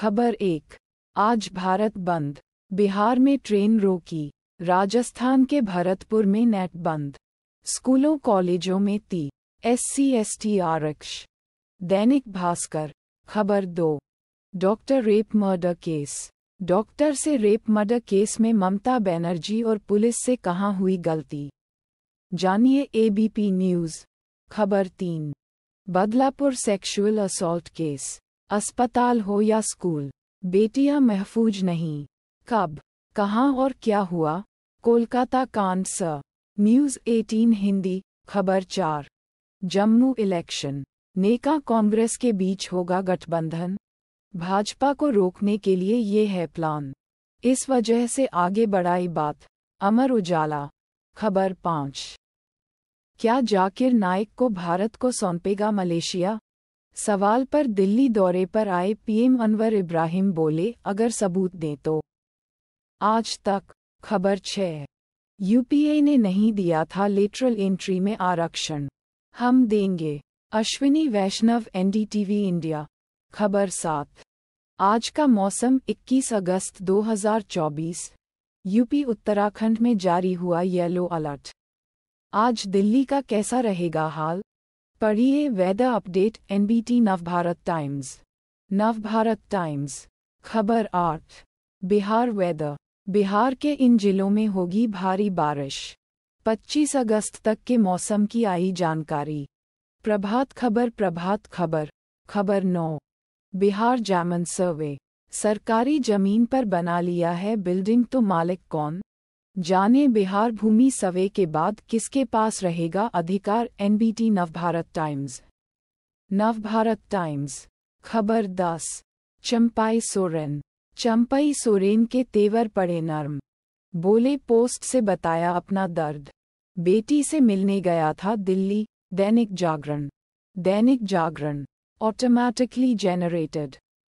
खबर एक आज भारत बंद बिहार में ट्रेन रोकी राजस्थान के भरतपुर में नेट बंद स्कूलों कॉलेजों में ती एस सी एस टी आरक्ष दैनिक भास्कर खबर दो doctor rape murder case doctor से रेप मर्डर केस में ममता बनर्जी और पुलिस से कहाँ हुई गलती जानिए एबीपी न्यूज़ खबर तीन बदलापुर सेक्सुअल असॉल्ट केस अस्पताल हो या स्कूल बेटियां महफूज नहीं कब कहाँ और क्या हुआ कोलकाता कांड स न्यूज़ 18 हिंदी खबर चार जम्मू इलेक्शन नेका कांग्रेस के बीच होगा गठबंधन भाजपा को रोकने के लिए ये है प्लान इस वजह से आगे बढ़ाई बात अमर उजाला खबर पाँच क्या जाकिर नाइक को भारत को सौंपेगा मलेशिया सवाल पर दिल्ली दौरे पर आए पीएम अनवर इब्राहिम बोले अगर सबूत दें तो आज तक खबर छः यूपीए ने नहीं दिया था लेटरल एंट्री में आरक्षण हम देंगे अश्विनी वैष्णव एनडीटीवी इंडिया खबर सात आज का मौसम 21 अगस्त 2024 यूपी उत्तराखंड में जारी हुआ येलो अलर्ट आज दिल्ली का कैसा रहेगा हाल पढ़िए weather update NBT Navbharat Times Navbharat Times खबर आठ बिहार वेदर बिहार के इन जिलों में होगी भारी बारिश 25 अगस्त तक के मौसम की आई जानकारी प्रभात खबर प्रभात खबर खबर नौ बिहार जामन सर्वे सरकारी जमीन पर बना लिया है बिल्डिंग तो मालिक कौन जाने बिहार भूमि सवे के बाद किसके पास रहेगा अधिकार NBT Navbharat Times Navbharat Times खबर दस चंपाई सोरेन चंपाई सोरेन के तेवर पड़े नर्म बोले पोस्ट से बताया अपना दर्द बेटी से मिलने गया था दिल्ली दैनिक जागरण दैनिक जागरण ऑटोमैटिकली जेनरेटेड